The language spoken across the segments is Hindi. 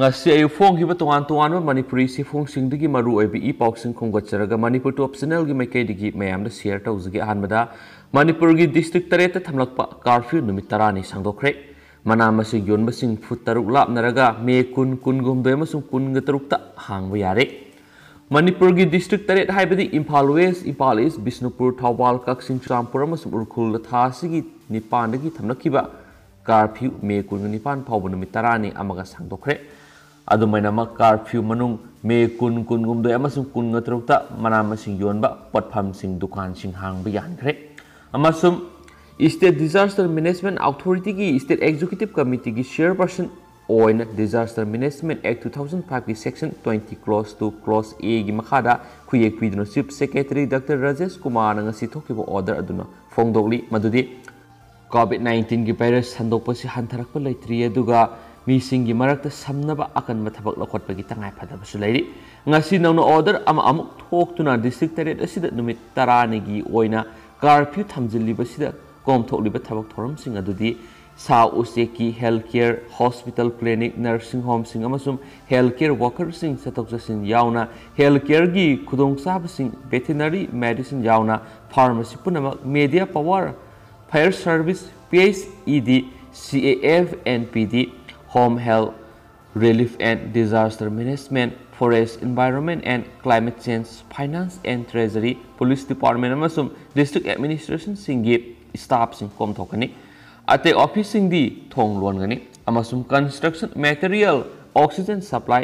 अयु फों की तोान तोान मनपुरी से फों इ पासी खोगचर मनपुर टॉप चेनल की मकई मैं सेयर तौजे अहमद मनपुर की डिस्ट्रिक तरह थम्लप कर्फ्यू तरह संगे मना यून फुट तरु लापनरगा मे कुन कुनगुमें कुनग तरुक्त हांग ये मनपुर की डिस्ट्रिक तरह है इम्फा वेस्ट इम्फा इस विष्णुपुर थौबा कक्षिंग चापुर उखुल थापानी थम्लब कर्फ्यू मे कुन निपान फाव नरानी संगदे कर्फ्यू मनुंग मे कुन कुनगुमद कुन नौत मना मसिंग योनब सिंह दुकान सिंह हांग यानरे स्टेट डिजास्टर मेनेजमेंट अथोरीटी की स्टेट एक्जीक्यूटिव कमिटी की chair disaster management act two thousand five की section twenty clause two clause A की मखाद खुएक् chief secretary doctor Rajesh Kumar order फोदली कॉविड नाइन्टीन की पैरस सन्दों से हथरप लेत्री ꯃꯤꯁꯤꯡꯒꯤ ꯃꯔꯛꯇ ꯁꯝꯅꯕ ꯑꯀꯟꯕ ꯊꯕꯛ ꯂꯧꯈꯠꯄꯒꯤ ꯇꯉꯥꯏꯐꯗꯕꯁꯨ ꯂꯩꯔꯤ ꯉꯁꯤ ꯅꯧꯅ ꯑꯣꯔꯗꯔ ꯑꯃ ꯑꯃꯨꯛ ꯊꯣꯛꯇꯨꯅ ꯗꯤꯁꯇ꯭ꯔꯤꯛ ꯇꯔꯦꯠ ꯑꯁꯤꯗ ꯅꯨꯃꯤꯠ ꯇꯔꯥꯅꯤꯒꯤ ꯑꯣꯏꯅ ꯀꯥꯔꯐ꯭ꯌꯨ ꯊꯝꯖꯤꯜꯂꯤꯕꯁꯤꯗ ꯀꯣꯝꯊꯣꯛꯂꯤꯕ ꯊꯕꯛ ꯊꯧꯔꯝꯁꯤꯡ ꯑꯗꯨꯗꯤ ꯁꯥ ꯎꯆꯦꯛꯀꯤ health care hospital clinic nursing ꯍꯣꯝꯁꯤꯡ ꯑꯃꯁꯨꯡ ꯍꯦꯜꯊ ꯀꯦꯌꯔ ꯋꯥꯀꯔꯁꯤꯡ ꯆꯠꯊꯣꯛ ꯆꯠꯁꯤꯟ ꯌꯥꯎꯅ ꯍꯦꯜꯊ ꯀꯦꯌꯔꯒꯤ ꯈꯨꯗꯣꯡꯆꯥꯕꯁꯤꯡ ꯚꯦꯇꯤꯅꯔꯤ ꯃꯦꯗꯤꯁꯤꯟ ꯌꯥꯎꯅ ꯐꯥꯔꯃꯥꯁꯤ ꯄꯨꯝꯅꯃꯛ media power fire service P H E D C A F N P D home health, relief and disaster management, forest, environment and climate change, finance and treasury, police department amasung district administration singi staff sing kom thokani. Ate office sing di thong luan gani. Amasum construction material, oxygen supply,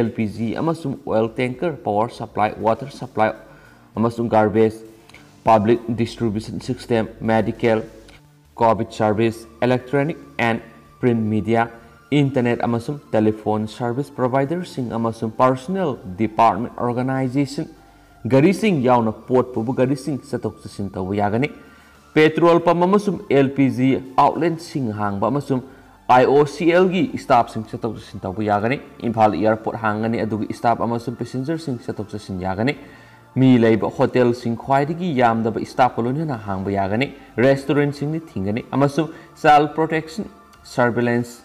LPG amasum oil tanker, power supply, water supply amasum garbage, public distribution system, medical, COVID service, electronic and print media, internet ꯑꯃꯁꯨꯡ ꯇꯦꯂꯤꯐꯣꯟ ꯁꯥꯔꯚꯤꯁ ꯄ꯭ꯔꯣꯚꯥꯏꯗꯔꯁꯤꯡ ꯑꯃꯁꯨꯡ ꯄꯥꯔꯁꯣꯅꯦꯜ ꯗꯤꯄꯥꯔꯠꯃꯦꯟ ꯑꯣꯔꯒꯅꯥꯏꯖꯦꯁꯟ ꯒꯥꯔꯤꯁꯤꯡ ꯌꯥꯎꯅ ꯄꯣꯠ ꯄꯨꯕ ꯒꯥꯔꯤꯁꯤꯡ ꯆꯠꯊꯣꯛ ꯆꯠꯁꯤꯟ ꯇꯧꯕ ꯌꯥꯒꯅꯤ ꯄꯦꯇ꯭ꯔꯣꯜ ꯄꯝ ꯑꯃꯁꯨꯡ ꯑꯦꯜ ꯄꯤ ꯖꯤ ꯑꯥꯎꯠꯂꯦꯠꯁꯤꯡ ꯍꯥꯡꯕ ꯑꯃꯁꯨꯡ ꯑꯥꯏ ꯑꯣ ꯁꯤ ꯑꯦꯜꯒꯤ ꯏꯁꯇꯥꯐꯁꯤꯡ ꯆꯠꯊꯣꯛ ꯆꯠꯁꯤꯟ ꯇꯧꯕ ꯌꯥꯒꯅꯤ ꯏꯝꯐꯥꯜ ꯏꯌꯥꯔꯄꯣꯔꯠ ꯍꯥꯡꯒꯅꯤ ꯑꯗꯨꯒ ꯏꯁꯇꯥꯐ ꯑꯃꯁꯨꯡ ꯄꯦꯁꯦꯟꯖꯔꯁꯤꯡ ꯆꯠꯊꯣꯛ ꯆꯠꯁꯤꯟ ꯌꯥꯒꯅꯤ ꯃꯤ ꯂꯩꯕ ꯍꯣꯇꯦꯜꯁꯤꯡ ꯈ꯭ꯋꯥꯏꯗꯒꯤ ꯌꯥꯝꯗꯕ ꯏꯁꯇꯥꯐꯀ ꯂꯣꯏꯅꯅ ꯍꯥꯡꯕ ꯌꯥꯒꯅꯤ ꯔꯦꯁꯇꯨꯔꯦꯟꯁꯤꯡꯅ ꯊꯤꯡꯒꯅꯤ ꯑꯃꯁꯨꯡ child protection surveillance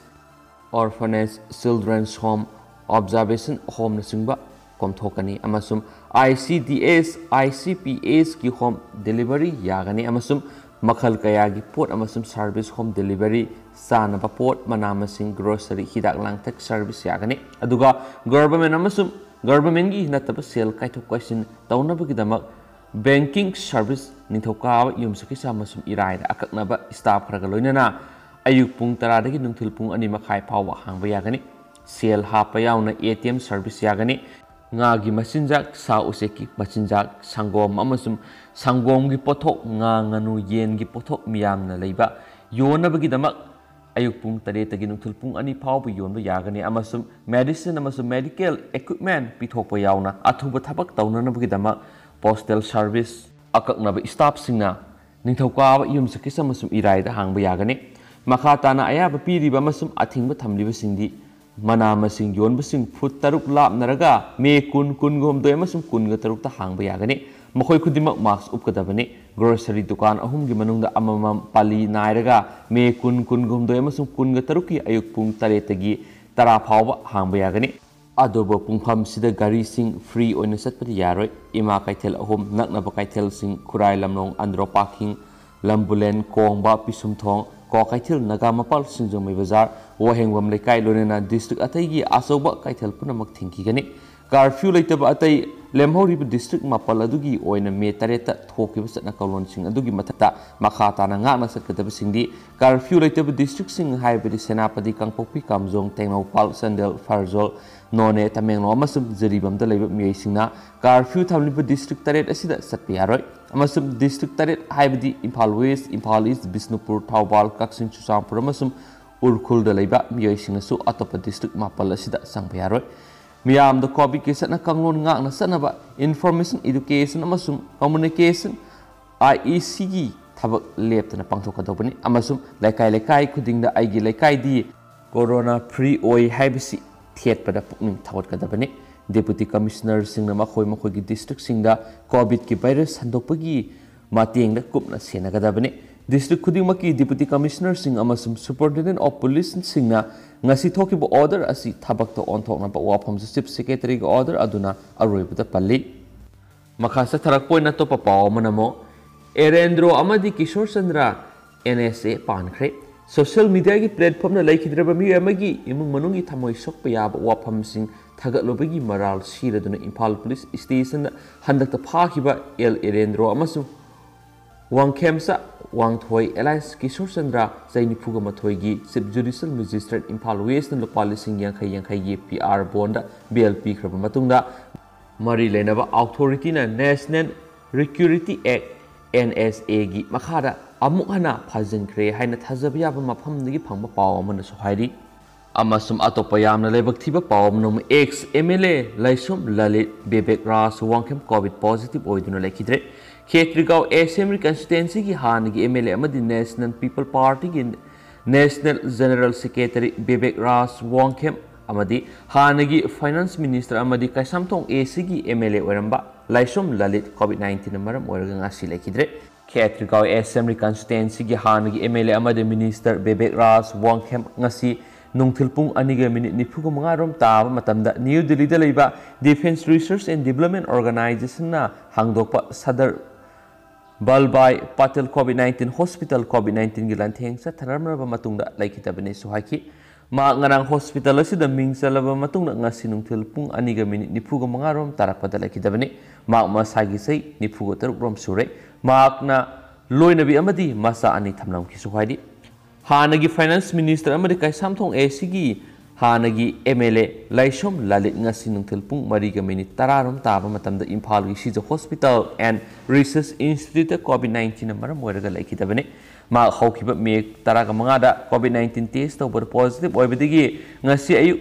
orphanage children's home observation home nasingba komthokani amasum ICDS ICPS ki home delivery yagani amasum makhal kaya gi pot amasum service home delivery sanaba pot manamasing grocery hidak langtak service yagani aduga government amasum government gi nataba sel kaithok question tawnabagidama banking service nithokka yumsuki samasum iraida akaknaba staff kharaga loinana ꯑꯌꯨꯛ ꯄꯨꯡ ꯇꯔꯥꯗꯒꯤ ꯅꯨꯡꯊꯤꯜ ꯄꯨꯡ ꯑꯅꯤ ꯃꯈꯥꯏ ꯐꯥꯎꯕ ꯍꯥꯡꯕ ꯌꯥꯒꯅꯤ ꯁꯦꯜ ꯍꯥꯞꯄ ꯌꯥꯎꯅ ꯑꯦ ꯇꯤ ꯑꯦꯝ ꯁꯔꯚꯤꯁ ꯌꯥꯒꯅꯤ ꯉꯥꯒꯤ ꯃꯆꯤꯟꯖꯥꯛ ꯁꯥ ꯎꯆꯦꯛꯀꯤ ꯃꯆꯤꯟꯖꯥꯛ ꯁꯪꯒꯣꯝ ꯑꯃꯁꯨꯡ ꯁꯪꯒꯣꯝꯒꯤ ꯄꯣꯠꯊꯣꯛ ꯉꯥ ꯉꯥꯅꯨ ꯌꯦꯟꯒꯤ ꯄꯣꯠꯊꯣꯛ ꯃꯤꯌꯥꯝꯅ ꯂꯩꯕ ꯌꯣꯟꯅꯕꯒꯤꯗꯃꯛ ꯑꯌꯨꯛ ꯄꯨꯡ ꯇꯔꯦꯠꯇꯒꯤ ꯅꯨꯡꯊꯤꯜ ꯄꯨꯡ ꯑꯅꯤ ꯐꯥꯎꯕ ꯌꯣꯟꯕ ꯌꯥꯒꯅꯤ ꯑꯃꯁꯨꯡ ꯃꯦꯗꯤꯁꯤꯟ ꯑꯃꯁꯨꯡ ꯃꯦꯗꯤꯀꯦꯜ ꯑꯦꯀ꯭ꯋꯤꯞꯃꯦꯟ ꯄꯤꯊꯣꯛꯄ ꯌꯥꯎꯅ ꯑꯊꯨꯕ ꯊꯕꯛ ꯇꯧꯅꯅꯕꯒꯤꯗꯃꯛ ꯄꯣꯁꯇꯦꯜ ꯁꯔꯚꯤꯁ ꯑꯀꯛꯅꯕ ꯏꯁꯇꯥꯐꯁꯤꯡꯅ ꯅꯤꯡꯊꯧꯀꯥꯕ ꯌꯨꯝꯁꯀꯤꯁ ꯑꯃꯁꯨꯡ ꯏꯔꯥꯏꯗ ꯍꯥꯡꯕ ꯌꯥꯒꯅꯤ ꯃꯈꯥ ꯇꯥꯅ ꯑꯌꯥꯕ ꯄꯤꯔꯤꯕ ꯑꯃꯁꯨꯡ ꯑꯊꯤꯡꯕ ꯊꯝꯂꯤꯕꯁꯤꯡꯗꯤ ꯃꯅꯥ ꯃꯁꯤꯡ ꯌꯣꯟꯕꯁꯤꯡ ꯐꯨꯠ ꯇꯔꯨꯛ ꯂꯥꯞꯅꯔꯒ ꯃꯦ ꯀꯨꯟ ꯀꯨꯟꯒ ꯍꯨꯝꯗꯣꯏ ꯑꯃꯁꯨꯡ ꯀꯨꯟꯒ ꯇꯔꯨꯛꯇ ꯍꯥꯡꯕ ꯌꯥꯒꯅꯤ ꯃꯈꯣꯏ ꯈꯨꯗꯤꯡꯃꯛ ꯃꯥꯛꯁ ꯎꯞꯀꯗꯕꯅꯤ ꯒ꯭ꯔꯣꯁꯔꯤ ꯗꯨꯀꯥꯟ ꯑꯍꯨꯝꯒꯤ ꯃꯅꯨꯡꯗ ꯑꯃꯃꯝ ꯄꯥꯂꯤ ꯅꯥꯏꯔꯒ ꯃꯦ ꯀꯨꯟ ꯀꯨꯟꯒ ꯍꯨꯝꯗꯣꯏ ꯑꯃꯁꯨꯡ ꯀꯨꯟꯒ ꯇꯔꯨꯛꯀꯤ ꯑꯌꯨꯛ ꯄꯨꯡ ꯇꯔꯦꯠꯇꯒꯤ ꯇꯔꯥ ꯐꯥꯎꯕ ꯍꯥꯡꯕ ꯌꯥꯒꯅꯤ ꯑꯗꯨꯕꯨ ꯄꯨꯡꯐꯝꯁꯤꯗ ꯒꯥꯔꯤꯁꯤꯡ ꯐ꯭ꯔꯤ ꯑꯣꯏꯅ ꯆꯠꯄꯗꯤ ꯌꯥꯔꯣꯏ ꯏꯃꯥ ꯀꯩꯊꯦꯜ ꯑꯍꯨꯝ ꯅꯛꯅꯕ ꯀꯩꯊꯦꯜꯁꯤꯡ ꯈꯨꯔꯥꯏ ꯂꯝꯂꯣꯡ ꯑꯟꯗ꯭ꯔꯣ ꯄꯥꯔꯀꯤꯡ ꯂꯝꯕꯨꯂꯦꯟ ꯀꯣꯡꯕ ꯄꯤꯁꯨꯝꯊꯣꯡ ꯀꯣ ꯀꯩꯊꯦꯜ ꯅꯒꯥ ꯃꯄꯥꯜ ꯁꯤꯡꯖꯃꯩ ꯕꯖꯥꯔ ꯋꯥꯍꯦꯡꯕꯝ ꯂꯩꯀꯥꯏ ꯂꯣꯏꯅꯅ ꯗꯤꯁꯇ꯭ꯔꯤꯛ ꯑꯇꯩꯒꯤ ꯑꯆꯧꯕ ꯀꯩꯊꯦꯜ ꯄꯨꯝꯅꯃꯛ ꯊꯤꯡꯈꯤꯒꯅꯤ ꯀꯥꯔꯐ꯭ꯌꯨ ꯂꯩꯇꯕ ꯑꯇꯩ ꯂꯦꯝꯍꯧꯔꯤꯕ ꯗꯤꯁꯇ꯭ꯔꯤꯛ ꯃꯥꯄꯜ ꯑꯗꯨꯒꯤ ꯑꯣꯏꯅ ꯃꯦ ꯇꯔꯦꯠꯇ ꯊꯣꯛꯈꯤꯕ ꯆꯠꯅ ꯀꯥꯡꯂꯣꯟꯁꯤꯡ ꯑꯗꯨꯒꯤ ꯃꯊꯛꯇ ꯃꯈꯥ ꯇꯥꯅ ꯉꯥꯛꯅ ꯆꯠꯀꯗꯕꯁꯤꯡꯗꯤ ꯀꯥꯔꯐ꯭ꯌꯨ ꯂꯩꯇꯕ ꯗꯤꯁꯇ꯭ꯔꯤꯛꯁꯤꯡ ꯍꯥꯏꯕꯗꯤ ꯁꯦꯅꯥꯄꯇꯤ ꯀꯥꯡꯄꯣꯛꯄꯤ ꯀꯥꯝꯖꯣꯡ ꯇꯦꯡꯅꯧꯄꯥꯜ ꯆꯥꯟꯗꯦꯜ ꯐꯔꯖꯣꯜ ꯅꯣꯅꯦ ꯇꯃꯦꯡꯂꯣꯡ ꯑꯃꯁꯨꯡ ꯖꯤꯔꯤꯕꯝꯗ ꯂꯩꯕ ꯃꯤꯑꯣꯏꯁꯤꯡꯅ ꯀꯥꯔꯐ꯭ꯌꯨ ꯊꯝꯂꯤꯕ ꯗꯤꯁꯇ꯭ꯔꯤꯛ ꯇꯔꯦꯠ ꯑꯁꯤꯗ ꯆꯠꯄ ꯌꯥꯔꯣꯏ amasum district tarit haibdi impal west impal east bisnupur thaubal kaksin chusampur amasum urkhul da laiba miyoi singa su atopa district mapal asida sangbyar miyam the kobi kesa na kanglon nga na sanaba information education amasum communication iec gi thabak leptna pangthok da bani amasum lekai lekai khuding da aigi lekai di corona free oi haibsi thiet pada pukning thawat ka da bani ꯗꯦꯄꯨꯇꯤ ꯀꯃꯤꯁꯅꯔꯁꯤꯡꯅ ꯃꯈꯣꯏ ꯃꯈꯣꯏꯒꯤ ꯗꯤꯁꯇ꯭ꯔꯤꯛꯁꯤꯡꯗ ꯀꯣꯚꯤꯗꯀꯤ ꯚꯥꯏꯔꯁ ꯍꯟꯗꯣꯛꯄꯒꯤ ꯃꯇꯦꯡꯗ ꯀꯨꯞꯅ ꯁꯦꯟꯅꯒꯗꯕꯅꯤ ꯗꯤꯁꯇ꯭ꯔꯤꯛ खुदीमकी डिप्यूटी कमिश्नरसिंग अमसुम सुपरटेंडेंट ऑफ पुलिस सिंगना ngasi thokibo order asi thabak to on thokna pa wafam chief secretary ga order aduna aroibu da palli makhasa tharak poina to pa paw manamo erendro amadi kishore chandra nsa pankhre social media ki platform na laikidra ba mi yamagi imung manungi thamoi sokpa yab wapham sing thagat lobe gi maral sira duna impal police station handak ta phakiba el erendro amasu wang kemsa wang thoi elias kishor chandra zaini phuga ma thoi gi sub judicial magistrate impal west na lokpal sing yang khai yang khai ye pr bond blp khraba matungda mari lenaba authority NSAꯒꯤ ꯃꯈꯥꯗ ꯑꯃꯨꯛ ꯍꯟꯅ ꯐꯥꯖꯤꯟꯈ꯭ꯔꯦ ꯍꯥꯏꯅ ꯊꯥꯖꯕ ꯌꯥꯕ ꯃꯐꯝꯗꯒꯤ ꯐꯪꯕ ꯄꯥꯎ ꯑꯃꯅꯁꯨ ꯍꯥꯏꯔꯤ ꯑꯃꯁꯨꯡ ꯑꯇꯣꯞꯄ ꯌꯥꯝꯅ ꯂꯥꯏꯕꯛ ꯊꯤꯕ ꯄꯥꯎ ꯑꯃꯅ ex M L A Laishram Lalit Bivek Raj Wangkhem COVID positive ꯑꯣꯏꯗꯨꯅ ꯂꯩꯈꯤꯗ꯭ꯔꯦ ꯈꯦꯇ꯭ꯔꯤꯒꯥꯎ ꯑꯦꯁꯦꯝꯔꯤ ꯀꯟꯁꯇꯤꯇꯦꯟꯁꯤꯒꯤ ꯍꯥꯟꯅꯒꯤ ꯑꯦꯝ ꯑꯦꯜ ꯑꯦ ꯑꯃꯗꯤ ꯅꯦꯁꯅꯦꯜ ꯄꯤꯄꯜ ꯄꯥꯔꯇꯤꯒꯤ national general secretary Bivek Raj Wangkhem ꯑꯃꯗꯤ ꯍꯥꯟꯅꯒꯤ ꯐꯥꯏꯅꯥꯟꯁ ꯃꯤꯅꯤꯁꯇꯔ ꯑꯃꯗꯤ ꯀꯩꯁꯥꯝꯊꯣꯡ ꯑꯦ ꯁꯤꯒꯤ ꯑꯦꯝ ꯑꯦꯜ ꯑꯦ ꯑꯣꯏꯔꯝꯕ लाइसम ललित कोविड नाइन्टीन मरमिद्रे खेत्रिगाव एसेंब्ली कंस्टिटेंसी की हाँ की M L A minister Bivek Raj वेम नुथिल पुंग मिनट निफुग मंगारोम ताब मतम New Delhi defence research and development organisation हांगदप सदर बलबाई Patel COVID nineteen hospital COVID nineteen की लंथे सतरम्रब्द लेकिन mak ngarang hospital asi da ming matung na ngasi nung telpung ani ga minit nipu ga mangarom tarak lagi kita bani mak ma sagi sei nipu ga taruk rom sure mak na loi nabi amadi masa ani thamlam ki suhaidi hanagi finance minister amadi kai samthong esigi, hanagi mla laisom lalit ngasi nung telpung mari ga minit tararom taba matam da imphal gi hospital and research institute e covid 19 maram wera lagi kita bani मा हौखिब मेक तराग मंगादा कोविड 19 टेस्ट तो बर पॉजिटिव ओइबदिगी ngasi ayu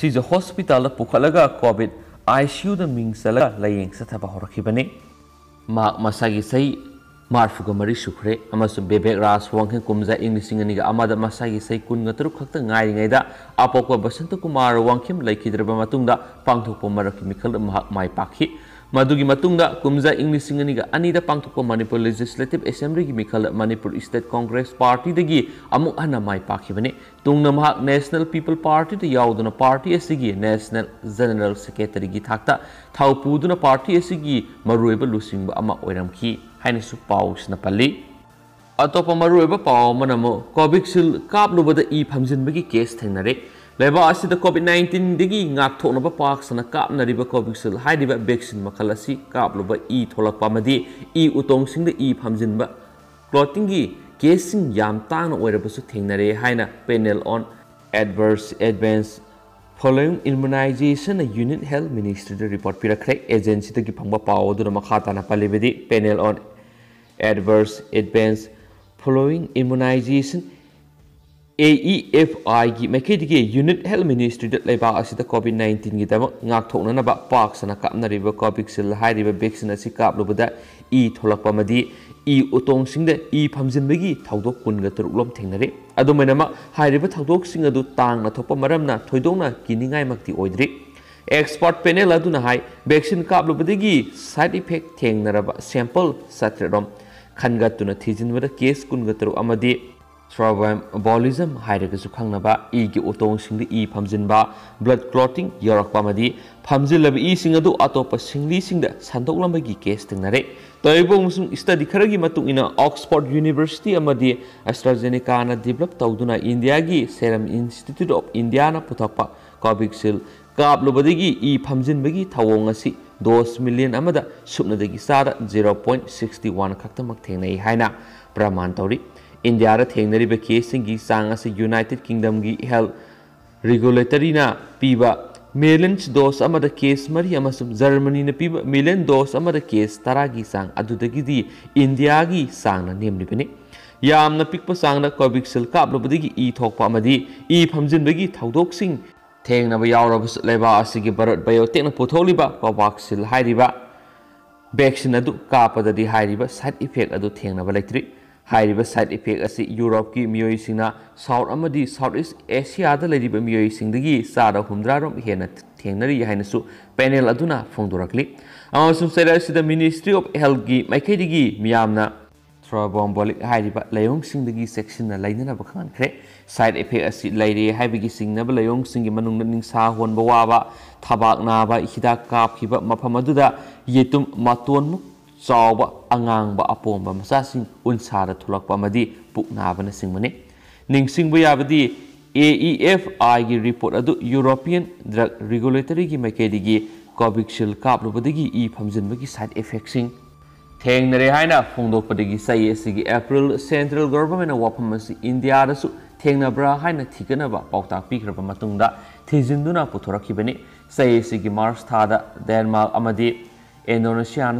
सिज हॉस्पिटल पुखलगा कोविड आईसीयू द मिंग सलगा लयेंग सथबा हरखिबने मा मसागी सई मार्फुगा मरी सुखरे अमसु बेबेक रास वांखे कुमजा इंग्लिशिंग निगा अमादा मसागी सई कुनगा तरु खक्त ngai ngaida apokwa basant kumar wangkhim laikhidraba matungda pangthokpa maraki mikhal ma mai pakhi ꯃꯗꯨꯒꯤ ꯃꯇꯨꯡꯗ ꯀꯨꯝꯖꯥ ꯏꯪ ꯂꯤꯁꯤꯡ ꯑꯅꯤꯒ ꯑꯅꯤꯗ ꯄꯥꯡꯊꯣꯛꯄ ꯃꯅꯤꯄꯨꯔ ꯂꯦꯖꯤꯁꯂꯦꯇꯤꯚ ꯑꯦꯁꯦꯝꯕ꯭ꯂꯤꯒꯤ ꯃꯤꯈꯜꯗ ꯃꯅꯤꯄꯨꯔ ꯏꯁꯇꯦꯠ ꯀꯣꯡꯒ꯭ꯔꯦꯁ ꯄꯥꯔꯇꯤꯗꯒꯤ ꯑꯃꯨꯛ ꯍꯟꯅ ꯃꯥꯏ ꯄꯥꯛꯈꯤꯕꯅꯤ ꯇꯨꯡꯅ ꯃꯍꯥꯛ ꯅꯦꯁꯅꯦꯜ ꯄꯤꯄꯜ ꯄꯥꯔꯇꯤꯗ ꯌꯥꯎꯗꯨꯅ ꯄꯥꯔꯇꯤ ꯑꯁꯤꯒꯤ ꯅꯦꯁꯅꯦꯜ ꯖꯦꯅꯔꯦꯜ ꯁꯦꯀ꯭ꯔꯦꯇꯔꯤꯒꯤ ꯊꯥꯛꯇ ꯊꯥꯎ ꯄꯨꯗꯨꯅ ꯄꯥꯔꯇꯤ ꯑꯁꯤꯒꯤ ꯃꯔꯨꯑꯣꯏꯕ ꯂꯨꯆꯤꯡꯕ ꯑꯃ ꯑꯣꯏꯔꯝꯈꯤ ꯍꯥꯏꯅꯁꯨ ꯄꯥꯎꯁꯤꯅ ꯄꯜꯂꯤ ꯑꯇꯣꯞꯄ ꯃꯔꯨꯑꯣꯏꯕ ꯄꯥꯎ ꯑꯃꯅ ꯑꯃꯨꯛ ꯀꯣꯚꯤꯛꯁꯤꯜ ꯀꯥꯞꯂꯨꯕꯗ ꯏ ꯐꯝꯖꯤꯟꯕꯒꯤ ꯀꯦꯁ ꯊꯦꯡꯅꯔꯦ लेबा कोविड नाइन्टीन गाथों पाक्सन कापनाब कोविशील वैक्सीन मल काब इ थोलपा इ उतों इ फमजन क्लोटिंग केस तेनरे हैं पेनल ऑन एडवर्स एडवेंस following immunisation unit health ministry report पीरखे एजेंसी फंग पाखा पलिबी पेनल ऑन एडवर्स एडवेंस फॉलोइंग इम्यूनाइजेशन AEFIꯒꯤ ꯃꯥꯏꯀꯩꯗꯒꯤ ꯌꯨꯅꯤꯠ ꯍꯦꯜ ꯃꯤꯅꯤꯁꯇ꯭ꯔꯤꯗ ꯂꯩꯕꯥꯛ ꯑꯁꯤꯗ ꯀꯣꯚꯤꯗ ꯅꯥꯏꯟꯇꯤꯟꯒꯤꯗꯃꯛ ꯉꯥꯛꯊꯣꯛꯅꯅꯕ ꯄꯥꯛꯁꯅ ꯀꯥꯞꯅꯔꯤꯕ ꯀꯣꯚꯤꯛꯁꯤꯜ ꯍꯥꯏꯔꯤꯕ ꯚꯦꯛꯁꯤꯟ ꯑꯁꯤ ꯀꯥꯞꯂꯨꯕꯗ ꯏ ꯊꯣꯛꯂꯛꯄ ꯑꯃꯗꯤ ꯏ ꯎꯇꯣꯡꯁꯤꯡꯗ ꯏ ꯐꯝꯖꯤꯟꯕꯒꯤ ꯊꯧꯗꯣꯛ ꯀꯨꯟꯒ ꯇꯔꯨꯛꯂꯣꯝ ꯊꯦꯡꯅꯔꯦ ꯑꯗꯨꯃꯥꯏꯅꯃꯛ ꯍꯥꯏꯔꯤꯕ ꯊꯧꯗꯣꯛꯁꯤꯡ ꯑꯗꯨ ꯇꯥꯡꯅ ꯊꯣꯛꯄ ꯃꯔꯝꯅ ꯊꯣꯏꯗꯣꯛꯅ ꯀꯤꯅꯤꯡꯉꯥꯏꯃꯛꯇꯤ ꯑꯣꯏꯗ꯭ꯔꯤ ꯑꯦꯛꯁꯄꯔꯠ ꯄꯦꯅꯦꯜ ꯑꯗꯨꯅ ꯍꯥꯏ ꯚꯦꯛꯁꯤꯟ ꯀꯥꯞꯂꯨꯕꯗꯒꯤ ꯁꯥꯏꯠ ꯏꯐꯦꯛ ꯊꯦꯡꯅꯔꯕ ꯁꯦꯝꯄꯜ ꯆꯥꯇ꯭ꯔꯦꯠꯔꯣꯝ ꯈꯟꯒꯠꯇꯨꯅ ꯊꯤꯖꯤꯟꯕꯗ ꯀꯦꯁ ꯀꯨꯟꯒ ꯇꯔꯨꯛ ꯑꯃꯗꯤ ꯊ꯭ꯔꯣꯕꯣꯂꯤꯖꯝ ꯍꯥꯏꯔꯒꯁꯨ ꯈꯪꯅꯕ ꯏꯒꯤ ꯎꯇꯣꯡꯁꯤꯡꯗ ꯏ ꯐꯝꯖꯤꯟꯕ ꯕ꯭ꯂꯗ ꯀ꯭ꯂꯣꯇꯤꯡ ꯌꯥꯎꯔꯛꯄ ꯑꯃꯗꯤ ꯐꯝꯖꯤꯜꯂꯕ ꯏꯁꯤꯡ ꯑꯗꯨ ꯑꯇꯣꯞꯄ ꯁꯤꯡꯂꯤꯁꯤꯡꯗ ꯁꯟꯗꯣꯛꯂꯝꯕꯒꯤ ꯀꯦꯁ ꯊꯦꯡꯅꯔꯦ ꯇꯧꯔꯤꯕ ꯑꯃꯁꯨꯡ ꯏꯁꯇꯗꯤ ꯈꯔꯒꯤ ꯃꯇꯨꯡ ꯏꯟꯅ ꯑꯣꯛꯁꯐꯣꯔꯗ ꯌꯨꯅꯤꯚꯔꯁꯤꯇꯤ ꯑꯃꯗꯤ ꯑꯦꯁꯇ꯭ꯔꯥꯖꯦꯅꯤꯀꯥꯅ ꯗꯤꯕꯂꯞ ꯇꯧꯗꯨꯅ ꯏꯟꯗꯤꯌꯥꯒꯤ ꯁꯦꯔꯝ ꯏꯟꯁꯇꯤꯇ꯭ꯌꯨꯠ ꯑꯣꯐ ꯏꯟꯗꯤꯌꯥꯅ ꯄꯨꯊꯣꯛꯄ ꯀꯣꯕꯤꯛꯁꯤꯜ ꯀꯥꯞꯂꯨꯕꯗꯒꯤ ꯏ ꯐꯝꯖꯤꯟꯕꯒꯤ ꯊꯧꯑꯣꯡ ꯑꯁꯤ ꯗꯣꯁ ꯃꯤꯂꯤꯌꯟ ꯑꯃꯗ ꯁꯨꯞꯅꯗꯒꯤ ꯆꯥꯗ ꯖꯦꯔꯣ ꯄꯣꯏꯟ ꯁꯤꯛꯁꯇꯤ ꯋꯥꯟ ꯈꯛꯇꯃꯛ ꯊꯦꯡꯅꯩ ꯍꯥꯏꯅ ꯄ꯭ꯔꯃꯥꯟ ꯇꯧꯔꯤ इंडिया थेब केस की यूनाइटेड किंगडम की हेल्थ रेगुलेटरी पीब मिलियन डोस केस मरी जर्मनी पीब मिलियन दोस केस तरह की चांग इंडिया की चांगना नेमने यामन पिप चांग कोविशील काब्लबदी इ फमजनबी थेबाग भरत बयोटेक् पुथोली कोवाक्सील वैक्सीन अब कापदी साइड इफेक्ट अब थेब लेत्री ꯍꯥꯏꯔꯤꯕ ꯁꯥꯏꯠ ꯏꯐꯦꯛ ꯑꯁꯤ ꯌꯨꯔꯣꯞꯀꯤ ꯃꯤꯑꯣꯏꯁꯤꯡꯅ ꯁꯥꯎꯠ ꯑꯃꯗꯤ ꯁꯥꯎꯠ ꯏꯁ ꯑꯦꯁꯤꯌꯥꯗ ꯂꯩꯔꯤꯕ ꯃꯤꯑꯣꯏꯁꯤꯡꯗꯒꯤ ꯆꯥꯗ ꯍꯨꯝꯗ꯭ꯔꯥꯔꯣꯝ ꯍꯦꯟꯅ ꯊꯦꯡꯅꯔꯤ ꯍꯥꯏꯅꯁꯨ ꯄꯦꯅꯦꯜ ꯑꯗꯨꯅ ꯐꯣꯡꯗꯣꯔꯛꯂꯤ ꯑꯃꯁꯨꯡ ꯆꯩꯔꯥꯛ ꯑꯁꯤꯗ ꯃꯤꯅꯤꯁꯇ꯭ꯔꯤ ꯑꯣꯐ ꯍꯦꯜꯠꯀꯤ ꯃꯥꯏꯀꯩꯗꯒꯤ ꯃꯤꯌꯥꯝꯅ ꯊ꯭ꯔꯣꯕꯣꯝꯕꯣꯂꯤꯛ ꯍꯥꯏꯔꯤꯕ ꯂꯥꯏꯑꯣꯡꯁꯤꯡꯗꯒꯤ ꯆꯦꯛꯁꯤꯟꯅ ꯂꯩꯅꯅꯕ ꯈꯪꯍꯟꯈ꯭ꯔꯦ ꯁꯥꯏꯠ ꯏꯐꯦꯛ ꯑꯁꯤ ꯂꯩꯔꯦ ꯍꯥꯏꯕꯒꯤ ꯆꯤꯡꯅꯕ ꯂꯥꯏꯑꯣꯡꯁꯤꯡꯒꯤ ꯃꯅꯨꯡꯗ ꯅꯤꯡꯁꯥ ꯍꯣꯟꯕ ꯋꯥꯕ ꯊꯕꯥꯛ ꯅꯥꯕ ꯍꯤꯗꯥꯛ ꯀꯥꯞꯈꯤꯕ ꯃꯐꯝ ꯑꯗꯨꯗ ꯌꯦꯇꯨꯝ ꯃꯇꯣꯟꯃꯨꯛ चाव अगांग अपोम मचा उनसा थोलप पुकनाबन सिंबने ए इ एफ आई की रिपोर्ट यूरोपियन ड्रग रेगुलेटरी की मैकेदी कोविशील कापलुबदी इ फमजिन की साइड इफेक्ट थेंगनरे हाइना फोंदोपदगी सई सेंट्रल गवर्नमेंट वाफम इंडिया दसु थेंगनब्रा हाइना थिकनबा पाउता पिखरबा मतुंगदा थिजिंदुना मार्च थादा डेनमार्क इंडोनेशिया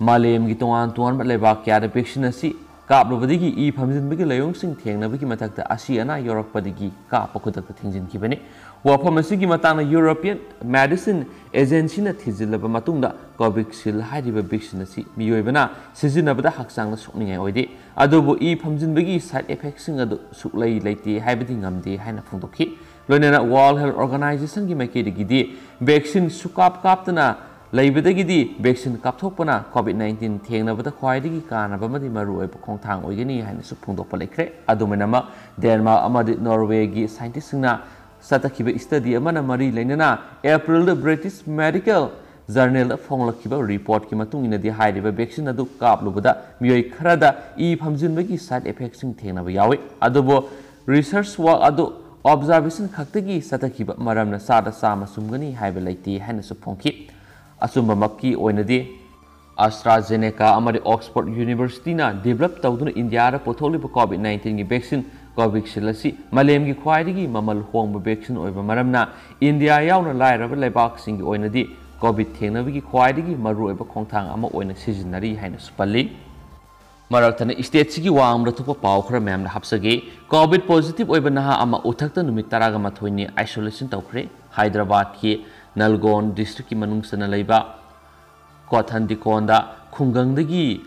ꯃꯥꯂꯦꯝꯒꯤ ꯇꯣꯉꯥꯟ ꯇꯣꯉꯥꯟꯕ ꯂꯩꯕꯥꯛ ꯀꯌꯥꯗ ꯚꯦꯛꯁꯤꯟ ꯑꯁꯤ ꯀꯥꯞꯂꯨꯕꯗꯒꯤ ꯏ ꯐꯝꯖꯤꯟꯕꯒꯤ ꯂꯥꯏꯑꯣꯡꯁꯤꯡ ꯊꯦꯡꯅꯕꯒꯤ ꯃꯊꯛꯇ ꯑꯁꯤ ꯑꯅꯥ ꯌꯧꯔꯛꯄꯗꯒꯤ ꯀꯥꯞꯄ ꯈꯨꯗꯛꯇ ꯊꯤꯡꯖꯤꯟꯈꯤꯕꯅꯤ ꯋꯥꯐꯝ ꯑꯁꯤꯒꯤ ꯃꯇꯥꯡꯗ ꯌꯨꯔꯣꯄꯤꯌꯟ ꯃꯦꯗꯤꯁꯤꯟ ꯑꯦꯖꯦꯟꯁꯤꯅ ꯊꯤꯖꯤꯜꯂꯕ ꯃꯇꯨꯡꯗ ꯀꯣꯚꯤꯛꯁꯤꯜ ꯍꯥꯏꯔꯤꯕ ꯚꯦꯛꯁꯤꯟ ꯑꯁꯤ ꯃꯤꯑꯣꯏꯕꯅ ꯁꯤꯖꯤꯟꯅꯕꯗ ꯍꯛꯆꯥꯡꯗ ꯁꯣꯛꯅꯤꯡꯉꯥꯏ ꯑꯣꯏꯗꯦ ꯑꯗꯨꯕꯨ ꯏ ꯐꯝꯖꯤꯟꯕꯒꯤ ꯁꯥꯏꯠ ꯏꯐꯦꯛꯁꯤꯡ ꯑꯗꯨ ꯁꯨꯛꯂꯩ ꯂꯩꯇꯦ ꯍꯥꯏꯕꯗꯤ ꯉꯝꯗꯦ ꯍꯥꯏꯅ ꯐꯣꯡꯗꯣꯛꯈꯤ ꯂꯣꯏꯅꯅ ꯋꯥꯔꯜ ꯍꯦꯜꯊ ꯑꯣꯔꯒꯅꯥꯏꯖꯦꯁꯟꯒꯤ ꯃꯥꯏꯀꯩꯗꯒꯤꯗꯤ ꯚꯦꯛꯁꯤꯟ ꯁꯨꯀꯥꯞ ꯀꯥꯞꯇꯅ ꯂꯩꯕꯗꯒꯤꯗꯤ ꯚꯦꯛꯁꯤꯟ ꯀꯥꯞꯊꯣꯛꯄꯅ ꯀꯣꯚꯤꯠ ꯅꯥꯏꯟꯇꯤꯟ ꯊꯦꯡꯅꯕꯗ ꯈ꯭ꯋꯥꯏꯗꯒꯤ ꯀꯥꯟꯅꯕ ꯑꯃꯗꯤ ꯃꯔꯨꯑꯣꯏꯕ ꯈꯣꯡꯊꯥꯡ ꯑꯣꯏꯒꯅꯤ ꯍꯥꯏꯅꯁꯨ ꯐꯣꯡꯗꯣꯛꯄ ꯂꯩꯈ꯭ꯔꯦ ꯑꯗꯨꯃꯥꯏꯅꯃꯛ ꯗꯦꯟꯃꯥꯔꯛ ꯑꯃꯗꯤ ꯅꯣꯔꯋꯦꯒꯤ ꯁꯥꯏꯟꯇꯤꯁꯁꯤꯡꯅ ꯆꯠꯊꯈꯤꯕ ꯏꯁꯇꯗꯤ ꯑꯃꯅ ꯃꯔꯤ ꯂꯩꯅꯅ ꯑꯦꯄ꯭ꯔꯤꯜꯗ ꯕ꯭ꯔꯤꯇꯤꯁ ꯃꯦꯗꯤꯀꯦꯜ ꯖꯔꯅꯦꯜꯗ ꯐꯣꯡꯂꯛꯈꯤꯕ ꯔꯤꯄꯣꯔꯠꯀꯤ ꯃꯇꯨꯡꯏꯟꯅꯗꯤ ꯍꯥꯏꯔꯤꯕ ꯚꯦꯛꯁꯤꯟ ꯑꯗꯨ ꯀꯥꯞꯂꯨꯕꯗ ꯃꯤꯑꯣꯏ ꯈꯔꯗ ꯏ ꯐꯝꯖꯤꯟꯕꯒꯤ ꯁꯥꯏꯠ ꯏꯐꯦꯛꯁꯤꯡ ꯊꯦꯡꯅꯕ ꯌꯥꯎꯏ ꯑꯗꯨꯕꯨ ꯔꯤꯁꯔꯁ ꯋꯥꯛ ꯑꯗꯨ ꯑꯣꯕꯖꯥꯔꯕꯦꯁꯟ ꯈꯛꯇꯒꯤ ꯆꯠꯊꯈꯤꯕ ꯃꯔꯝꯅ ꯆꯥꯗ ꯆꯥꯝꯃ ꯆꯨꯝꯒꯅꯤ ꯍꯥꯏꯕ ꯂꯩꯇꯦ ꯍꯥꯏꯅꯁꯨ ꯐꯣꯡꯈꯤ असुब मकी जेनेका ऑक्सफोर्ड यूनिवर्सिटी ना डेवलप तौदन इंडिया पोथोलीब कोविड नाइन्टीन की वैक्सीन कोविशील मलम की खाई ममल हों वैक्सीन मरम इंडिया यौन लाइव लेबाकसी कोविड थेनवे की खाई मरूब खोथरी पल मरतन स्टेट से वाथुप पा खर मैम हापसगे कोविड पॉजिटिव नहा उथक्त नुम तरग मथोनी आइसोलेसन तौरे हैदराबाद की ꯅꯜꯒꯣꯟ ꯗꯤꯁꯇ꯭ꯔꯤꯛꯀꯤ ꯃꯅꯨꯡꯁꯤꯅ ꯂꯩꯕ ꯀꯣꯊꯟꯗꯤꯀꯣꯟꯗ ꯈꯨꯡꯒꯪꯗꯒꯤ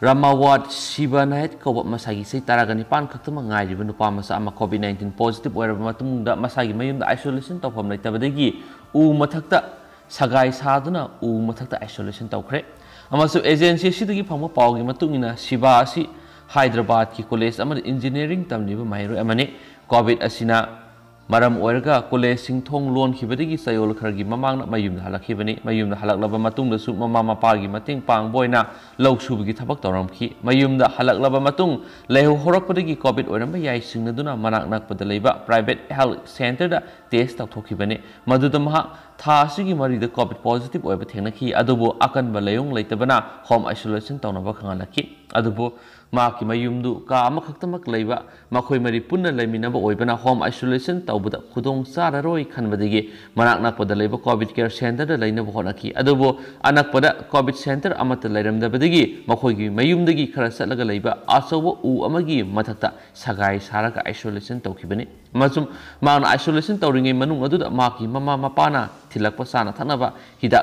ꯔꯃꯥꯋꯥꯠ ꯁꯤꯕꯅꯥꯏꯠ ꯀꯧꯕ ꯃꯁꯥꯒꯤ ꯏꯁꯩ ꯇꯔꯥꯒ ꯅꯤꯄꯥꯟ ꯈꯛꯇꯃꯛ ꯉꯥꯏꯔꯤꯕ ꯅꯨꯄꯥ ꯃꯆꯥ ꯑꯃ ꯀꯣꯚꯤꯠ ꯅꯥꯏꯟꯇꯤꯟ ꯄꯣꯖꯤꯇꯤꯚ ꯑꯣꯏꯔꯕ ꯃꯇꯨꯡꯗ ꯃꯁꯥꯒꯤ ꯃꯌꯨꯝꯗ ꯑꯥꯏꯁꯣꯂꯦꯁꯟ ꯇꯧꯐꯝ ꯂꯩꯇꯕꯗꯒꯤ ꯎ ꯃꯊꯛꯇ ꯁꯒꯥꯏ ꯁꯥꯗꯨꯅ ꯎ ꯃꯊꯛꯇ ꯑꯥꯏꯁꯣꯂꯦꯁꯟ ꯇꯧꯈ꯭ꯔꯦ ꯑꯃꯁꯨꯡ ꯑꯦꯖꯦꯟꯁꯤ ꯑꯁꯤꯗꯒꯤ ꯐꯪꯕ ꯄꯥꯎꯒꯤ ꯃꯇꯨꯡꯏꯟꯅ ꯁꯤꯕꯥ ꯑꯁꯤ ꯍꯥꯏꯗ꯭ꯔꯕꯥꯗꯀꯤ ꯀꯣꯂꯦꯖ ꯑꯃꯗ ꯏꯟꯖꯤꯅꯤꯌꯔꯤꯡ ꯇꯝꯂꯤꯕ ꯃꯍꯩꯔꯣꯏ ꯑꯃꯅꯤ ꯀꯣꯚꯤꯠ ꯑꯁꯤꯅ maram oirga kole singthong lon khibadigi sayol khargi mamang na mayum na halakhibani mayum na Laba matung da su mama mapa gi mating pang boina lok subgi thabak toram khi mayum da Laba matung lehu horakpadigi covid oiramba yai singna duna manak nak padalaiba private health center da test ta thokhibani maduda maha थासीगी मरीद कोविड पॉजिटिव Akan थेंगनाखि अदुबो अकनबा लेयोंग लेतबना होम आइसोलेशन तौनबा खंगालाखि अदुबो की मयू काम पुनः होम हम आइसोलेसन तब खुदचारो खनबदी मनानापदा कोविड केयर सेंटर लेने हटकी अब अनापद कोविड सेंटर लेरमदी मखोई मयूद की खर चल अचौब उथक सगै सार आइसोलेसन तौबने आइसोलेसन तौरी मनु की ममा मपा थी चाह हिदा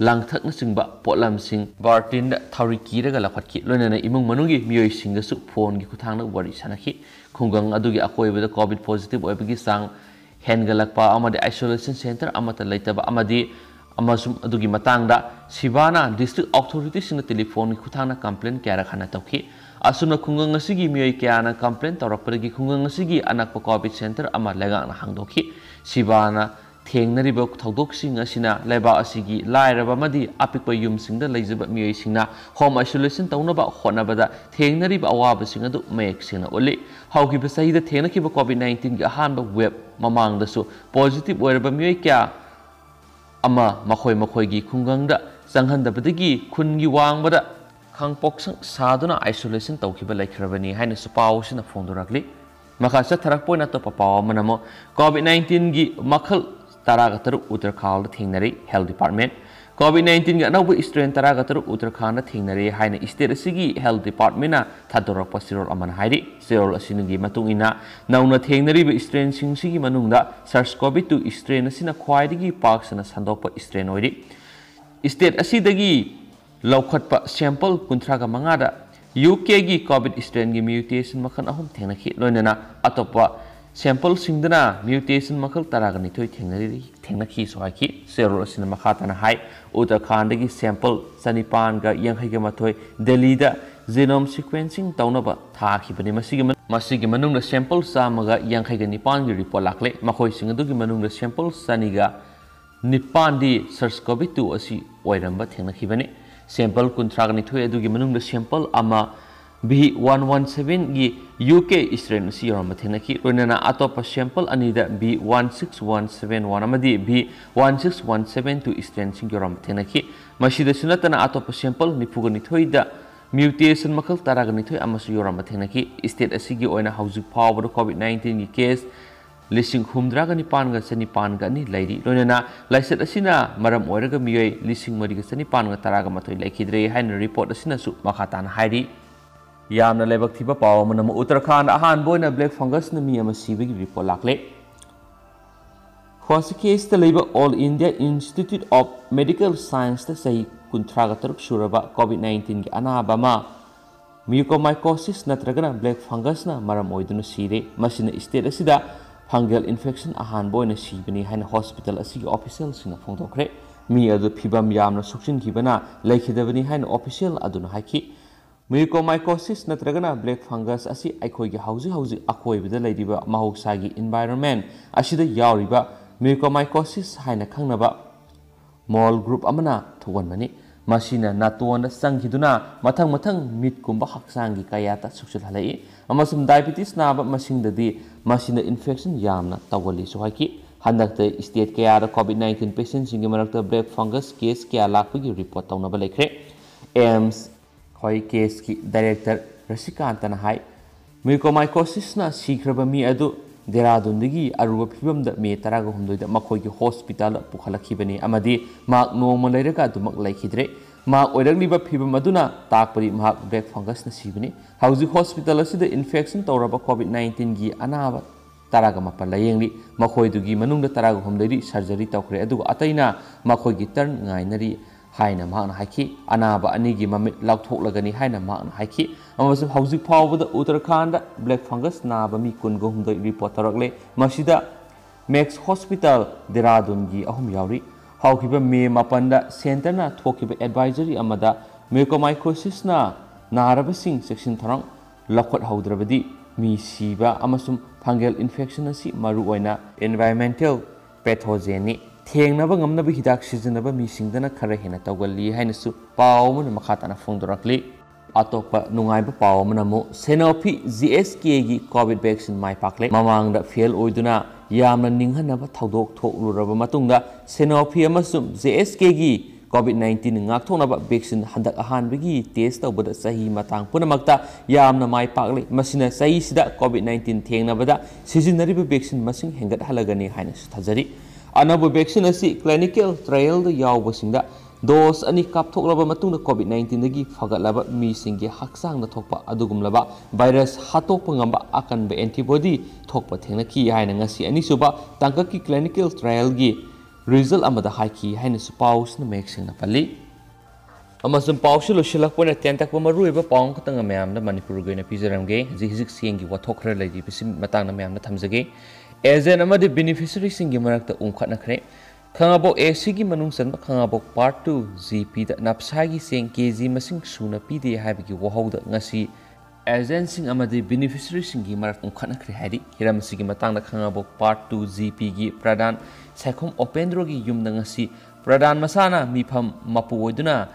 langthakna singba potlam sing bartin da thari ki raga lakhat ki loina na imong manungi miyoi sing da su phone gi khuthang na wari sanakhi khungang adu gi akoi ba covid positive oi gi sang hen galakpa amade isolation center amata leitaba amadi amasum adu gi matang da sibana district authority sing telephone gi khuthang na complaint kya rakhana tokhi asumna khungang asi gi miyoi kya na complaint torak par gi khungang asi gi anak pa covid center amar legang na hangdokhi sibana ꯊꯦꯡꯅꯔꯤꯕ ꯊꯧꯗꯣꯛꯁꯤꯡ ꯑꯁꯤꯅ ꯂꯩꯕꯥꯛ ꯑꯁꯤꯒꯤ ꯂꯥꯏꯔꯕ ꯑꯃꯗꯤ ꯑꯄꯤꯛꯄ ꯌꯨꯝꯁꯤꯡꯗ ꯂꯩꯖꯕ ꯃꯤꯑꯣꯏꯁꯤꯡꯅ ꯍꯣꯝ ꯑꯥꯏꯁꯣꯂꯦꯁꯟ ꯇꯧꯅꯕ ꯍꯣꯠꯅꯕꯗ ꯊꯦꯡꯅꯔꯤꯕ ꯑꯋꯥꯕꯁꯤꯡ ꯑꯗꯨ ꯃꯌꯦꯛ ꯁꯦꯡꯅ ꯎꯠꯂꯤ ꯍꯧꯈꯤꯕ ꯆꯍꯤꯗ ꯊꯦꯡꯅꯈꯤꯕ ꯀꯣꯚꯤꯠ ꯅꯥꯏꯟꯇꯤꯟꯒꯤ ꯑꯍꯥꯟꯕ ꯋꯦꯕ ꯃꯃꯥꯡꯗꯁꯨ ꯄꯣꯖꯤꯇꯤꯚ ꯑꯣꯏꯔꯕ ꯃꯤꯑꯣꯏ ꯀꯌꯥ ꯑꯃ ꯃꯈꯣꯏ ꯃꯈꯣꯏꯒꯤ ꯈꯨꯡꯒꯪꯗ ꯆꯪꯍꯟꯗꯕꯗꯒꯤ ꯈꯨꯟꯒꯤ ꯋꯥꯡꯃꯗ ꯈꯥꯡꯄꯣꯛꯁꯪ ꯁꯥꯗꯨꯅ ꯑꯥꯏꯁꯣꯂꯦꯁꯟ ꯇꯧꯈꯤꯕ ꯂꯩꯈ꯭ꯔꯕꯅꯤ ꯍꯥꯏꯅꯁꯨ ꯄꯥꯎ ꯑꯁꯤꯅ ꯐꯣꯡꯗꯣꯔꯛꯂꯤ ꯃꯈꯥ ꯆꯠꯊꯔꯛꯄ ꯑꯣꯏꯅ ꯑꯇꯣꯞꯄ ꯄꯥꯎ ꯑꯃꯅ ꯑꯃꯨꯛ ꯀꯣꯚꯤꯠ ꯅꯥꯏꯟꯇꯤꯟꯒꯤ ꯃꯈꯜ तरगतर तरह उत्तराखंड थेंनरे हेल्थ डिपार्टमेंट कोविड नाइन्टीन अनौब स्ट्रेन तरगतर तरह उत्तराखंड थेंनरे है स्टेट से हेल्थ डिपार्टमेंट थादरप सिरोल सिरोल नौना थेंनरीब strain SARS Covid two strain खाई पाक्सन सन्दोप स्ट्रेन हो स्टेट असीदगी लौखटप सैंपल कुंथ्राग मंगाद यूके की कोविड स्ट्रेन की म्यूटेशन मखन अहम थे लोनना अतोप ꯁꯦꯝꯄꯜꯁꯤꯡꯗꯅ ꯃ꯭ꯌꯨꯇꯦꯁꯟ ꯃꯈꯜ ꯇꯔꯥꯒꯅꯤꯊꯣꯏ ꯊꯦꯡꯅꯈꯤ ꯁ꯭ꯋꯥꯏꯈꯤ ꯆꯦꯔꯣꯜ ꯑꯁꯤꯅ ꯃꯈꯥ ꯇꯥꯅ ꯍꯥꯏ ꯎꯇꯔꯈꯥꯟꯗꯒꯤ ꯁꯦꯝꯄꯜ ꯆꯅꯤꯄꯥꯟꯒ ꯌꯥꯡꯈꯩꯒ ꯃꯥꯊꯣꯏ ꯗꯦꯜꯂꯤꯗ ꯖꯤꯅꯣꯝ ꯁꯤꯀ꯭ꯋꯦꯟꯁꯤꯡ ꯇꯧꯅꯕ ꯊꯥꯈꯤꯕꯅꯤ ꯃꯁꯤꯒꯤ ꯃꯁꯤꯒꯤ ꯃꯅꯨꯡꯗ ꯁꯦꯝꯄꯜ ꯆꯥꯝꯃꯒ ꯌꯥꯡꯈꯩꯒ ꯅꯤꯄꯥꯟꯒꯤ ꯔꯤꯄꯣꯔꯠ ꯂꯥꯛꯂꯦ ꯃꯈꯣꯏꯁꯤꯡ ꯑꯗꯨꯒꯤ ꯃꯅꯨꯡꯗ ꯁꯦꯝꯄꯜ ꯆꯅꯤꯒ ꯅꯤꯄꯥꯟꯗꯤ ꯁꯔꯁ ꯀꯣꯚꯤꯠ ꯇꯨ ꯑꯁꯤ ꯑꯣꯏꯔꯝꯕ ꯊꯦꯡꯅꯈꯤꯕꯅꯤ ꯁꯦꯝꯄꯜ ꯀꯨꯟꯊ꯭ꯔꯥꯒ ꯅꯤꯊꯣꯏ ꯑꯗꯨꯒꯤ ꯃꯅꯨꯡꯗ ꯁꯦꯝꯄꯜ ꯑꯃ ꯚꯤ ꯋꯥꯟ ꯋꯥꯟ ꯁꯕꯦꯟꯒꯤ ꯌꯨ ꯀꯦ ꯏꯁꯇ꯭ꯔꯦꯟ ꯑꯁꯤ ꯌꯧꯔꯝꯕ ꯊꯦꯡꯅꯈꯤ ꯂꯣꯏꯅꯅ ꯑꯇꯣꯞꯄ ꯁꯦꯝꯄꯜ ꯑꯅꯤꯗ B one six one seven one ꯑꯃꯗꯤ B one six one seven two ꯏꯁꯇ꯭ꯔꯦꯟꯁꯤꯡ ꯌꯧꯔꯝꯕ ꯊꯦꯡꯅꯈꯤ ꯃꯁꯤꯗꯁꯨ ꯅꯠꯇꯅ ꯑꯇꯣꯞꯄ ꯁꯦꯝꯄꯜ ꯅꯤꯐꯨꯒ ꯅꯤꯊꯣꯏꯗ ꯃ꯭ꯌꯨꯇꯦꯁꯟ ꯃꯈꯜ ꯇꯔꯥꯒ ꯅꯤꯊꯣꯏ ꯑꯃꯁꯨ ꯌꯧꯔꯝꯕ ꯊꯦꯡꯅꯈꯤ ꯏꯁꯇꯦꯠ ꯑꯁꯤꯒꯤ ꯑꯣꯏꯅ ꯍꯧꯖꯤꯛ ꯐꯥꯎꯕꯗ ꯀꯣꯚꯤꯗ ꯅꯥꯏꯟꯇꯤꯟꯒꯤ ꯀꯦꯁ ꯂꯤꯁꯤꯡ ꯍꯨꯝꯗ꯭ꯔꯥꯒ ꯅꯤꯄꯥꯟꯒ ꯆꯅꯤꯄꯥꯟꯒ ꯑꯅꯤ ꯂꯩꯔꯤ ꯂꯣꯏꯅꯅ ꯂꯥꯏꯆꯠ ꯑꯁꯤꯅ ꯃꯔꯝ ꯑꯣꯏꯔꯒ ꯃꯤꯑꯣꯏ ꯂꯤꯁꯤꯡ ꯃꯔꯤꯒ ꯆꯅꯤꯄꯥꯟꯒ ꯇꯔꯥꯒ ꯃꯥꯊꯣꯏ ꯂꯩꯈꯤꯗ꯭ꯔꯦ ꯍꯥꯏꯅ ꯔꯤꯄꯣꯔꯠ ꯑꯁꯤꯅꯁꯨ ꯃꯈꯥ ꯇꯥꯅ ꯍꯥꯏꯔꯤ यामना लेबक थी पाव मनम उत्तराखंड अहान बोइन ब्लैक फंगस नमी अम सीबी रिपोर्ट लाकले ख्वासिकेस लेब All India Institute of Medical Science सही कुंथ्रा तरुक सूरब कोविड नाइन्टीन की अनाब म्यूकोमाइकोसिस नत्रगना ब्लैक फंगस मरम ओइदनु सीरे मसिन स्टेट असिदा फंगल इन्फेक्शन अहान बोइन सीबनी हैन हॉस्पिटल असि ऑफिशियल सिन फोंदोखरे मी अदु फिबम यामना सुक्सिन किबना लेखिदबनी हैन ऑफिशियल अदुन हाखी म्यूकोमाइकोसीस नगना ब्लैक फंगस अखोई अखोबद मौसा की इनवाइरमें म्यूकोमाइकोसीस है खाब मोल ग्रुप थोनमी नाटोन चंगना मथ मथ मीटकुब हक्चा की कया सूचल डायबिटीस नाब मैं इनफेक्शन यामली हंगते स्टेट क्या Covid nineteen patient black fungus case क्या लाख की रिपोर्ट तौब लेख्रे एम्स ꯑꯩꯈꯣꯏ ꯀꯦꯁꯀꯤ ꯗꯥꯏꯔꯦꯛꯇꯔ ꯔꯁꯤꯀꯥꯟꯇꯅ ꯍꯥꯏ ꯃ꯭ꯌꯨꯀꯣꯃꯥꯏꯀꯣꯁꯤꯁꯅ ꯁꯤꯈ꯭ꯔꯕ ꯃꯤ ꯑꯗꯨ ꯗꯦꯔꯥꯗꯨꯟꯗꯒꯤ ꯑꯔꯨꯕ ꯐꯤꯕꯝꯗ ꯃꯦ ꯇꯔꯥꯒ ꯍꯨꯝꯗꯣꯏꯗ ꯃꯈꯣꯏꯒꯤ ꯍꯣꯁꯄꯤꯇꯥꯜꯗ ꯄꯨꯈꯠꯂꯛꯈꯤꯕꯅꯤ ꯑꯃꯗꯤ ꯃꯍꯥꯛ ꯅꯣꯡꯃ ꯂꯩꯔꯒ ꯑꯗꯨꯃꯛ ꯂꯩꯈꯤꯗ꯭ꯔꯦ ꯃꯍꯥꯛ ꯑꯣꯏꯔꯛꯂꯤꯕ ꯐꯤꯕꯝ ꯑꯗꯨꯅ ꯇꯥꯛꯄꯗꯤ ꯃꯍꯥꯛ ꯕ꯭ꯂꯦꯛ ꯐꯪꯒꯁꯅ ꯁꯤꯕꯅꯤ ꯍꯧꯖꯤꯛ ꯍꯣꯁꯄꯤꯇꯥꯜ ꯑꯁꯤꯗ ꯏꯟꯐꯦꯛꯁꯟ ꯇꯧꯔꯕ ꯀꯣꯚꯤꯗ ꯅꯥꯏꯟꯇꯤꯟꯒꯤ ꯑꯅꯥꯕ ꯇꯔꯥꯒ ꯃꯥꯄꯜ ꯂꯥꯌꯦꯡꯂꯤ ꯃꯈꯣꯏꯗꯨꯒꯤ ꯃꯅꯨꯡꯗ ꯇꯔꯥꯒ ꯍꯨꯝꯗꯣꯏꯗꯤ ꯁꯔꯖꯔꯤ ꯇꯧꯈ꯭ꯔꯦ ꯑꯗꯨꯒ ꯑꯇꯩꯅ ꯃꯈꯣꯏꯒꯤ ꯇꯔꯟ ꯉꯥꯏꯅꯔꯤ हाइन अनाब अनी ममित लाथोलगनी हजिक फावद उत्तराखंड ब्लैक फंगस नाब मी कुन हूं रिपोर्ट तौरले मेक्स हॉस्पिटल देहरादून की अहम यौरी हाब मे मपन सेंटर एडवाइजरी म्यूकोमाइकोसिस नारब चेक्सन थौर लौटहद्रबी मी सीब फंगल इन्फेक्शन मरुना एनवायरमेंटल थेंनब ngamnaba hidak sizinaba mi singdana khara hena tawgalli haina su pawmun makha tana fongdorakli atokpa nungaiba pawmun amu senopi gsk gi covid vaccine mai pakle mamangda fail oiduna yamna ninghanaba thaudok thokluraba matungda senopi amasum gsk gi covid 19 ngak thonaba vaccine handak ahanbigi test tawbada sahi matang punamakta yamna mai pakle masina sahi sida covid 19 thengnabada sizinariba vaccine masing hengat halagani haina su thajari anabu vaksin asi clinical trial da yauba singda dos ani kaptok laba matung da covid 19 dagi phagat laba mi singgi haksang da thokpa adugum laba virus hatok pangamba akan be antibody pateng thengnaki yaina ngasi ani suba tangka ki clinical trial gi result amada haiki haina supaus na maxing na pali Amazon pausa lo shilak pun ada tentak pemaru eva pawang ketengah meyam na manipur gue na pizza ramge zik zik siang gue watok rela pesim matang na meyam na Ezen amade beneficiary singi marakta ungkhana khre khangabok AC gi manung san khangabok part 2 GP da napsa gi seng KG masing suna pide haibi gi wahauda ngasi Ezen sing amade beneficiary singi marakta ungkhana khre hari kira hiram tang matang da khangabok part 2 GP gi pradan saikhom opendro gi yumna ngasi pradan masana pam mapu oiduna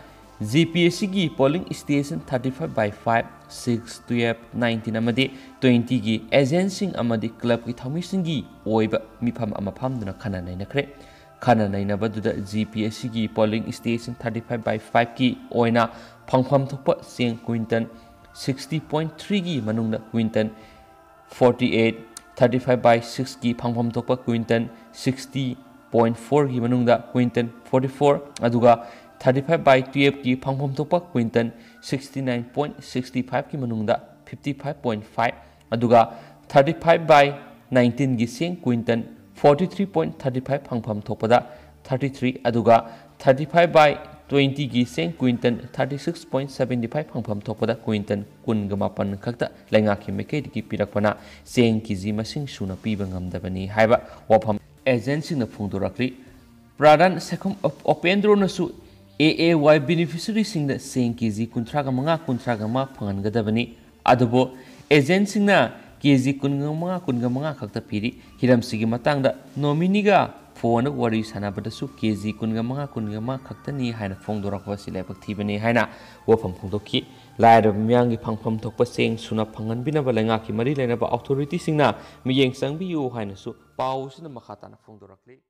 GPS gi polling station 35 by 5 6 12 19 amadi 20 gi agencying amadi club gi thamisin gi oiba mipham ama pham duna khana nai na khre khana nai na baduda GPS gi polling station 35 by 5 gi oina phangpham thopa sing quinton 60.3 gi manung na quinton 48 35 by 6 gi phangpham thopa quinton 60 0.4 gi manung da quinton 44 aduga 35 by 12 की फंगफम थोपा क्विंटन 69.65 की मनुंगदा 55.5 अदुगा 35 बाई 19 की सेंग क्विंटन 43.35 फंगफम थोपदा 33 अदुगा 35 बाई 20 की सेंग क्विंटन 36.75 फंगफम थोपदा क्विंटन कुन गमापन खक्त लैंगा की मेके की पिरकपना सेंग की जी मसिंग सुना पीब ngamdabani haiba wafam agency na phungdorakri pradan sekhom opendro na su AAY beneficiaryꯁꯤꯡꯗ ꯁꯦꯡ ꯀꯦꯖꯤ ꯀꯨꯟꯊ꯭ꯔꯥꯒ ꯃꯉꯥ ꯀꯨꯟꯊ꯭ꯔꯥꯒ ꯃꯉꯥ ꯐꯪꯍꯟꯒꯗꯕꯅꯤ ꯑꯗꯨꯕꯨ ꯑꯦꯖꯦꯟꯁꯤꯡꯅ ꯀꯦꯖꯤ ꯀꯨꯟꯒ ꯃꯉꯥ ꯀꯨꯟꯒ ꯃꯉꯥ ꯈꯛꯇ ꯄꯤꯔꯤ ꯍꯤꯔꯝꯁꯤꯒꯤ ꯃꯇꯥꯡꯗ ꯅꯣꯃꯤꯅꯤꯒ ꯐꯣꯟꯗ ꯋꯥꯔꯤ ꯁꯥꯟꯅꯕꯗꯁꯨ ꯀꯦꯖꯤ ꯀꯨꯟꯒ ꯃꯉꯥ ꯀꯨꯟꯒ ꯃꯉꯥ ꯈꯛꯇꯅꯤ ꯍꯥꯏꯅ ꯐꯣꯡꯗꯣꯔꯛꯄ ꯑꯁꯤ ꯂꯥꯏꯕꯛ ꯊꯤꯕꯅꯤ ꯍꯥꯏꯅ ꯋꯥꯐꯝ ꯐꯣꯡꯗꯣꯛꯈꯤ ꯂꯥꯏꯔꯕ ꯃꯤꯌꯥꯝꯒꯤ ꯐꯪꯐꯝ ꯊꯣꯛꯄ ꯆꯦꯡ ꯁꯨꯅ ꯐꯪꯍꯟꯕꯤꯅꯕ ꯂꯩꯉꯥꯛꯀꯤ ꯃꯔꯤ ꯂꯩꯅꯕ ꯑꯣꯊꯣꯔꯤꯇꯤꯁꯤꯡꯅ ꯃꯤꯠꯌꯦꯡ ꯆꯪꯕꯤꯌꯨ ꯍꯥꯏꯅꯁꯨ ꯄꯥꯎ ꯑꯁꯤꯅ ꯃꯈꯥ ꯇꯥꯅ ꯐꯣꯡꯗꯣꯔꯛꯂꯤ